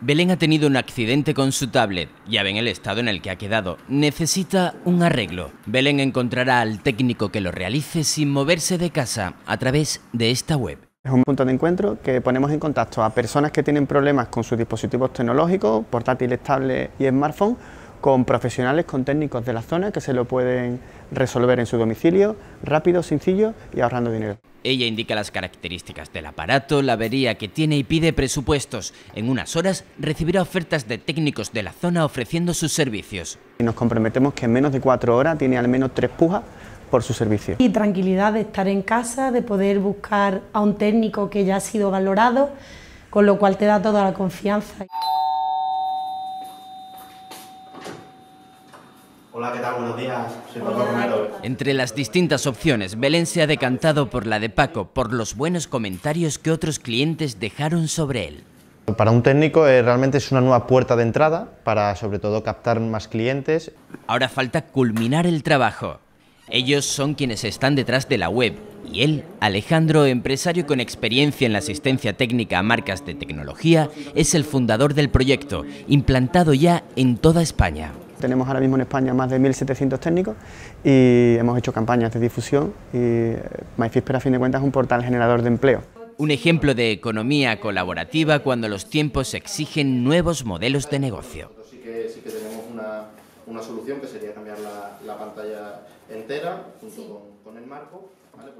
Belén ha tenido un accidente con su tablet. Ya ven el estado en el que ha quedado. Necesita un arreglo. Belén encontrará al técnico que lo realice sin moverse de casa a través de esta web. Es un punto de encuentro que ponemos en contacto a personas que tienen problemas con sus dispositivos tecnológicos, portátiles, tablet y smartphone, con profesionales, con técnicos de la zona que se lo pueden resolver en su domicilio, rápido, sencillo y ahorrando dinero. Ella indica las características del aparato, la avería que tiene y pide presupuestos. En unas horas recibirá ofertas de técnicos de la zona ofreciendo sus servicios. Nos comprometemos que en menos de cuatro horas tiene al menos tres pujas por su servicio. Y tranquilidad de estar en casa, de poder buscar a un técnico que ya ha sido valorado, con lo cual te da toda la confianza. Hola, ¿qué tal? Buenos días. Soy Paco Romero. Entre las distintas opciones, Belén se ha decantado por la de Paco, por los buenos comentarios que otros clientes dejaron sobre él. Para un técnico eh, realmente es una nueva puerta de entrada para sobre todo captar más clientes. Ahora falta culminar el trabajo. Ellos son quienes están detrás de la web y él, Alejandro, empresario con experiencia en la asistencia técnica a marcas de tecnología, es el fundador del proyecto, implantado ya en toda España. Tenemos ahora mismo en España más de 1.700 técnicos y hemos hecho campañas de difusión y eh, MyFispera a fin de cuentas es un portal generador de empleo. Un ejemplo de economía colaborativa cuando los tiempos exigen nuevos modelos de negocio. Sí que, tenemos una, solución que sería cambiar la, pantalla entera junto con, el marco, además